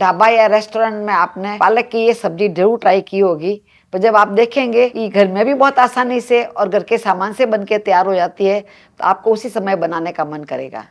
ढाबा या रेस्टोरेंट में आपने पालक की ये सब्जी जरूर ट्राई की होगी पर जब आप देखेंगे कि घर में भी बहुत आसानी से और घर के सामान से बन के तैयार हो जाती है तो आपको उसी समय बनाने का मन करेगा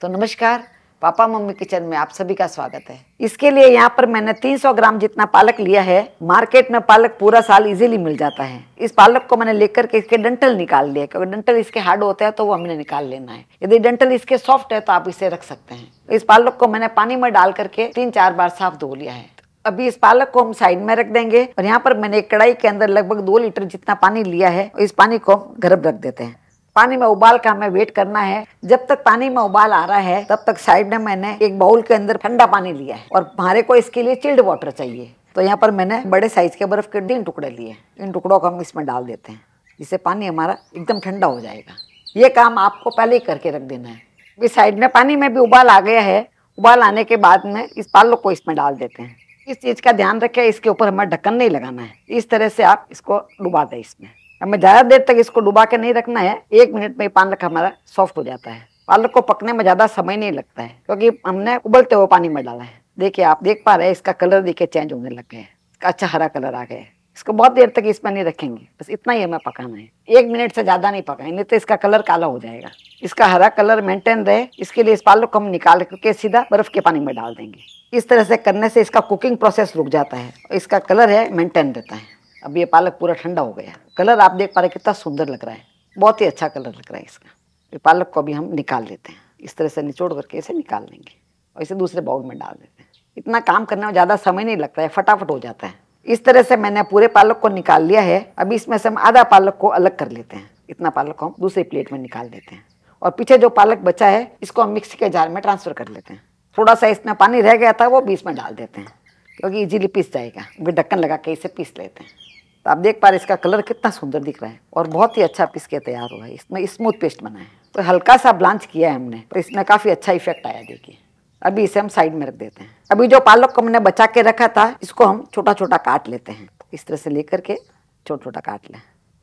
तो नमस्कार पापा मम्मी किचन में आप सभी का स्वागत है इसके लिए यहाँ पर मैंने 300 ग्राम जितना पालक लिया है मार्केट में पालक पूरा साल इजीली मिल जाता है इस पालक को मैंने लेकर के इसके डंटल निकाल लिया क्योंकि डंटल इसके हार्ड होता है तो वो हमने निकाल लेना है यदि डंटल इसके सॉफ्ट है तो आप इसे रख सकते हैं इस पालक को मैंने पानी में डाल करके तीन चार बार साफ धो लिया है अभी इस पालक को हम साइड में रख देंगे और यहाँ पर मैंने एक कढ़ाई के अंदर लगभग दो लीटर जितना पानी लिया है इस पानी को गर्भ रख देते हैं पानी में उबाल का हमें वेट करना है जब तक पानी में उबाल आ रहा है तब तक साइड में मैंने एक बाउल के अंदर ठंडा पानी लिया है और हमारे को इसके लिए चिल्ड वाटर चाहिए तो यहाँ पर मैंने बड़े साइज के बर्फ के तीन टुकड़े लिए इन टुकड़ों को हम इसमें डाल देते हैं जिससे पानी हमारा एकदम ठंडा हो जाएगा ये काम आपको पहले ही करके रख देना है इस साइड में पानी में भी उबाल आ गया है उबाल आने के बाद में इस पालों को इसमें डाल देते हैं इस चीज़ का ध्यान रखें इसके ऊपर हमें ढक्कन नहीं लगाना है इस तरह से आप इसको डुबा दें इसमें हमें ज़्यादा देर तक इसको डुबा के नहीं रखना है एक मिनट में पालक हमारा सॉफ्ट हो जाता है पालक को पकने में ज़्यादा समय नहीं लगता है क्योंकि हमने उबलते हुए पानी में डाला है देखिए आप देख पा रहे हैं इसका कलर देखिए चेंज होने लग गया है इसका अच्छा हरा कलर आ गया है इसको बहुत देर तक इसमें नहीं रखेंगे बस इतना ही हमें पकाना है एक मिनट से ज़्यादा नहीं पकाएंगे नहीं तो इसका कलर काला हो जाएगा इसका हरा कलर मेंटेन रहे इसके लिए इस पालक को हम निकाल करके सीधा बर्फ़ के पानी में डाल देंगे इस तरह से करने से इसका कुकिंग प्रोसेस रुक जाता है इसका कलर है मेंटेन रहता है अब ये पालक पूरा ठंडा हो गया कलर आप देख पा रहे कितना सुंदर लग रहा है बहुत ही अच्छा कलर लग रहा है इसका ये पालक को अभी हम निकाल लेते हैं इस तरह से निचोड़ करके इसे निकाल लेंगे और इसे दूसरे बाउल में डाल देते हैं इतना काम करने में ज़्यादा समय नहीं लगता है फटाफट हो जाता है इस तरह से मैंने पूरे पालक को निकाल लिया है अभी इसमें से हम आधा पालक को अलग कर लेते हैं इतना पालक को हम दूसरी प्लेट में निकाल देते हैं और पीछे जो पालक बचा है इसको हम मिक्सी के जार में ट्रांसफ़र कर लेते हैं थोड़ा सा इसमें पानी रह गया था वो भी इसमें डाल देते हैं क्योंकि इजीली पीस जाएगा अभी ढक्कन लगा के इसे पीस लेते हैं तो आप देख पा रहे इसका कलर कितना सुंदर दिख रहा है और बहुत ही अच्छा पीस के तैयार हुआ है इसमें स्मूथ पेस्ट बना है तो हल्का सा ब्लांच किया है हमने पर तो इसमें काफ़ी अच्छा इफेक्ट आया देखिए अभी इसे हम साइड में रख देते हैं अभी जो पालक को हमने बचा के रखा था इसको हम छोटा छोटा काट लेते हैं इस तरह से लेकर के छोटा छोटा काट लें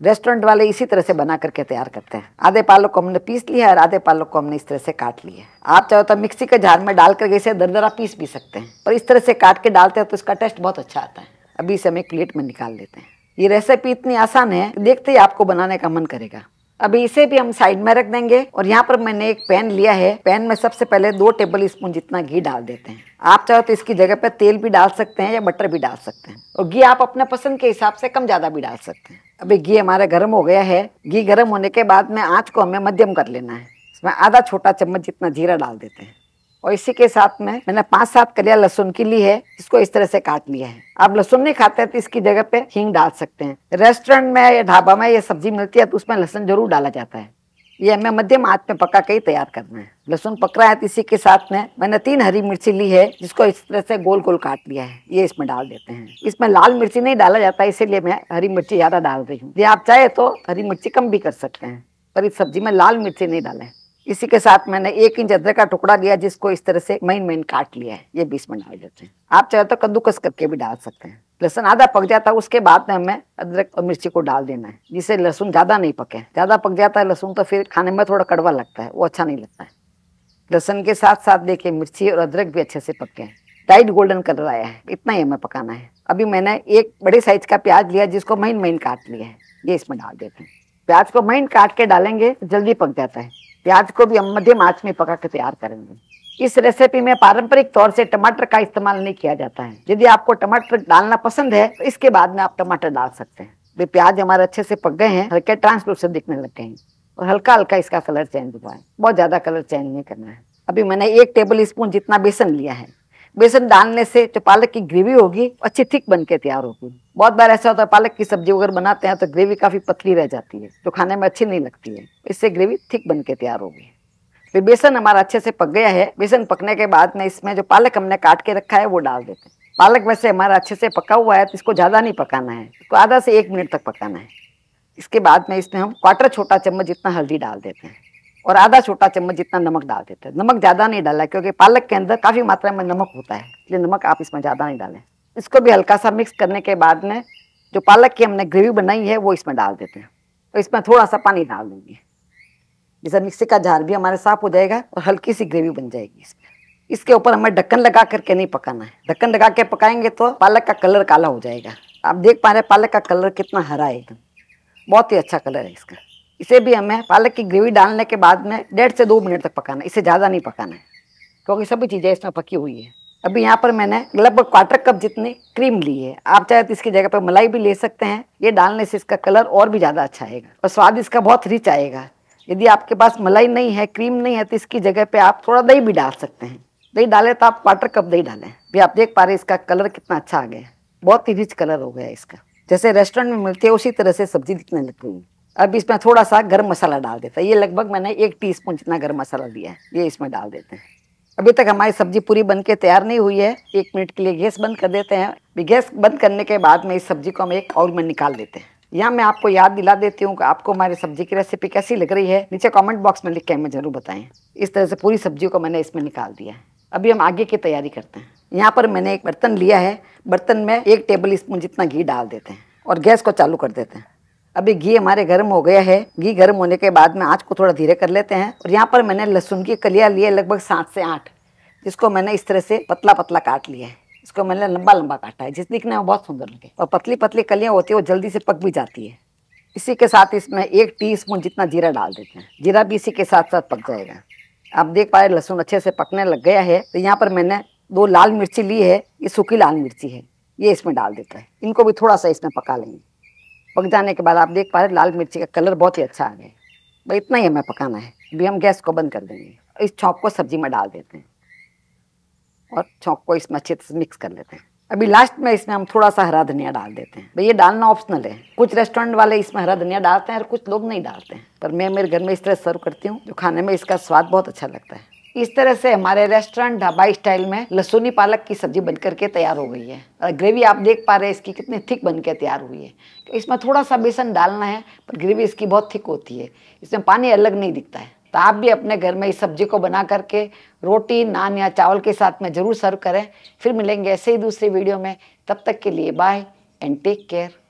रेस्टोरेंट वाले इसी तरह से बना करके तैयार करते हैं आधे पालक को हमने पीस लिया है और आधे पालक को हमने इस तरह से काट लिया है आप चाहो तो मिक्सी के झार में डाल करके इसे दरदरा पीस भी सकते हैं पर इस तरह से काट के डालते हैं तो इसका टेस्ट बहुत अच्छा आता है अभी इसे हम एक प्लेट में निकाल लेते हैं ये रेसिपी इतनी आसान है देखते ही आपको बनाने का मन करेगा अभी इसे भी हम साइड में रख देंगे और यहाँ पर मैंने एक पैन लिया है पैन में सबसे पहले दो टेबल स्पून जितना घी डाल देते हैं आप चाहो तो इसकी जगह पर तेल भी डाल सकते हैं या बटर भी डाल सकते हैं और घी आप अपने पसंद के हिसाब से कम ज़्यादा भी डाल सकते हैं अभी घी हमारा गर्म हो गया है घी गर्म होने के बाद में आँच को हमें मध्यम कर लेना है इसमें आधा छोटा चम्मच जितना जीरा डाल देते हैं और इसी के साथ में मैंने पांच सात कलिया लहसुन की ली है इसको इस तरह से काट लिया है आप लहसुन नहीं खाते हैं तो इसकी जगह पे हींग डाल सकते हैं रेस्टोरेंट में या ढाबा में ये सब्जी मिलती है तो उसमें लहसुन जरूर डाला जाता है ये हमें मध्यम आँच में पका के ही तैयार करना है लहसुन पक रहा है तो इसी के साथ में मैंने तीन हरी मिर्ची ली है जिसको इस तरह से गोल गोल काट लिया है ये इसमें डाल देते हैं इसमें लाल मिर्ची नहीं डाला जाता इसीलिए मैं हरी मिर्ची ज़्यादा डाल रही हूँ आप चाहे तो हरी मिर्ची कम भी कर सकते हैं पर इस सब्जी में लाल मिर्ची नहीं डाले इसी के साथ मैंने एक इंच अदरक का टुकड़ा लिया जिसको इस तरह से महीन महीन काट लिया है ये बीस मिनट डाल देते हैं आप चाहे तो कद्दूकस करके भी डाल सकते हैं लहसुन आधा पक जाता है उसके बाद में हमें अदरक और मिर्ची को डाल देना है जिससे लहसुन ज़्यादा नहीं पके ज़्यादा पक जाता है लहसुन तो फिर खाने में थोड़ा कड़वा लगता है वो अच्छा नहीं लगता है लहसुन के साथ साथ देखिए मिर्ची और अदरक भी अच्छे से पके हैं टाइट गोल्डन कलर आया है इतना ही हमें पकाना है अभी मैंने एक बड़े साइज का प्याज लिया जिसको महीन महीन काट लिया है ये इसमें डाल देते हैं प्याज को महीन काट के डालेंगे जल्दी पक जाता है प्याज को भी हम मध्यम आँच में पका के तैयार करेंगे इस रेसिपी में पारंपरिक तौर से टमाटर का इस्तेमाल नहीं किया जाता है यदि आपको टमाटर डालना पसंद है तो इसके बाद में आप टमाटर डाल सकते हैं वे प्याज हमारे अच्छे से पक गए हैं हल्के ट्रांसलूसेंट दिखने लग गए हैं और हल्का हल्का इसका कलर चेंज हुआ है बहुत ज़्यादा कलर चेंज नहीं करना है अभी मैंने एक टेबल स्पून जितना बेसन लिया है बेसन डालने से जो पालक की ग्रेवी होगी अच्छी थिक बन के तैयार होगी बहुत बार ऐसा होता है पालक की सब्जी अगर बनाते हैं तो ग्रेवी काफ़ी पतली रह जाती है जो खाने में अच्छी नहीं लगती है इससे ग्रेवी थिक बन के तैयार होगी फिर बेसन हमारा अच्छे से पक गया है बेसन पकने के बाद में इसमें जो पालक हमने काट के रखा है वो डाल देते हैं पालक वैसे हमारा अच्छे से पका हुआ है तो इसको ज़्यादा नहीं पकाना है इसको आधा से एक मिनट तक पकाना है इसके बाद में इसमें हम क्वार्टर छोटा चम्मच जितना हल्दी डाल देते हैं और आधा छोटा चम्मच जितना नमक डाल देते हैं नमक ज़्यादा नहीं डाला क्योंकि पालक के अंदर काफ़ी मात्रा में नमक होता है इसलिए नमक आप इसमें ज़्यादा नहीं डालें इसको भी हल्का सा मिक्स करने के बाद में जो पालक की हमने ग्रेवी बनाई है वो इसमें डाल देते हैं और तो इसमें थोड़ा सा पानी डाल देंगे जिससे मिक्सी का झार भी हमारे साफ हो जाएगा और हल्की सी ग्रेवी बन जाएगी इसमें इसके ऊपर हमें ढक्कन लगा करके नहीं पकाना है ढक्कन लगा के पकाएंगे तो पालक का कलर काला हो जाएगा आप देख पा रहे हैं पालक का कलर कितना हरा है एकदम बहुत ही अच्छा कलर है इसका इसे भी हमें पालक की ग्रेवी डालने के बाद में डेढ़ से दो मिनट तक पकाना इसे ज़्यादा नहीं पकाना है क्योंकि सभी चीज़ें इसमें पकी हुई है अभी यहाँ पर मैंने लगभग क्वार्टर कप जितनी क्रीम ली है आप चाहे तो इसकी जगह पर मलाई भी ले सकते हैं ये डालने से इसका कलर और भी ज़्यादा अच्छा आएगा और स्वाद इसका बहुत रिच आएगा यदि आपके पास मलाई नहीं है क्रीम नहीं है तो इसकी जगह पर आप थोड़ा दही भी डाल सकते हैं दही डालें तो आप क्वार्टर कप दही डालें भी आप देख पा रहे इसका कलर कितना अच्छा आ गया बहुत ही रिच कलर हो गया इसका जैसे रेस्टोरेंट में मिलती है उसी तरह से सब्जी दिखने लग है अब इसमें थोड़ा सा गर्म मसाला डाल देता है ये लगभग मैंने एक टी स्पून जितना गर्म मसाला दिया है ये इसमें डाल देते हैं अभी तक हमारी सब्जी पूरी बन के तैयार नहीं हुई है एक मिनट के लिए गैस बंद कर देते हैं गैस बंद करने के बाद में इस सब्जी को हम एक और में निकाल देते हैं यहाँ मैं आपको याद दिला देती हूँ कि आपको हमारी सब्जी की रेसिपी कैसी लग रही है नीचे कमेंट बॉक्स में लिख के हमें ज़रूर बताएं इस तरह से पूरी सब्जी को मैंने इसमें निकाल दिया है अभी हम आगे की तैयारी करते हैं यहाँ पर मैंने एक बर्तन लिया है बर्तन में एक टेबल स्पून जितना घी डाल देते हैं और गैस को चालू कर देते हैं अभी घी हमारे गर्म हो गया है घी गर्म होने के बाद में आँच को थोड़ा धीरे कर लेते हैं और यहाँ पर मैंने लहसुन की कलियाँ लिए लगभग सात से आठ जिसको मैंने इस तरह से पतला पतला काट लिया है इसको मैंने लंबा लंबा काटा है जिस दिखने में बहुत सुंदर लगे और पतली पतली कलियाँ होती है वो जल्दी से पक भी जाती है इसी के साथ इसमें एक स्पून जितना जीरा डाल देते हैं जीरा भी इसी के साथ साथ पक जाएगा आप देख पाए लहसुन अच्छे से पकने लग गया है तो यहाँ पर मैंने दो लाल मिर्ची ली है ये सूखी लाल मिर्ची है ये इसमें डाल देता है इनको भी थोड़ा सा इसमें पका लेंगे पक जाने के बाद आप देख पा रहे लाल मिर्ची का कलर बहुत ही अच्छा आ गया भाई इतना ही हमें पकाना है अभी हम गैस को बंद कर देंगे इस छौंक को सब्जी में डाल देते हैं और छौंक को इसमें अच्छे से मिक्स कर लेते हैं अभी लास्ट में इसमें हम थोड़ा सा हरा धनिया डाल देते हैं भाई ये डालना ऑप्शनल है कुछ रेस्टोरेंट वाले इसमें हरा धनिया डालते हैं और कुछ लोग नहीं डालते हैं पर मैं मेरे घर में इस तरह सर्व करती हूँ जो खाने में इसका स्वाद बहुत अच्छा लगता है इस तरह से हमारे रेस्टोरेंट ढाबा स्टाइल में लहसुनी पालक की सब्जी बन करके तैयार हो गई है और ग्रेवी आप देख पा रहे हैं इसकी कितनी थिक बन के तैयार हुई है तो इसमें थोड़ा सा बेसन डालना है पर ग्रेवी इसकी बहुत थिक होती है इसमें पानी अलग नहीं दिखता है तो आप भी अपने घर में इस सब्जी को बना करके रोटी नान या चावल के साथ में ज़रूर सर्व करें फिर मिलेंगे ऐसे ही दूसरे वीडियो में तब तक के लिए बाय एंड टेक केयर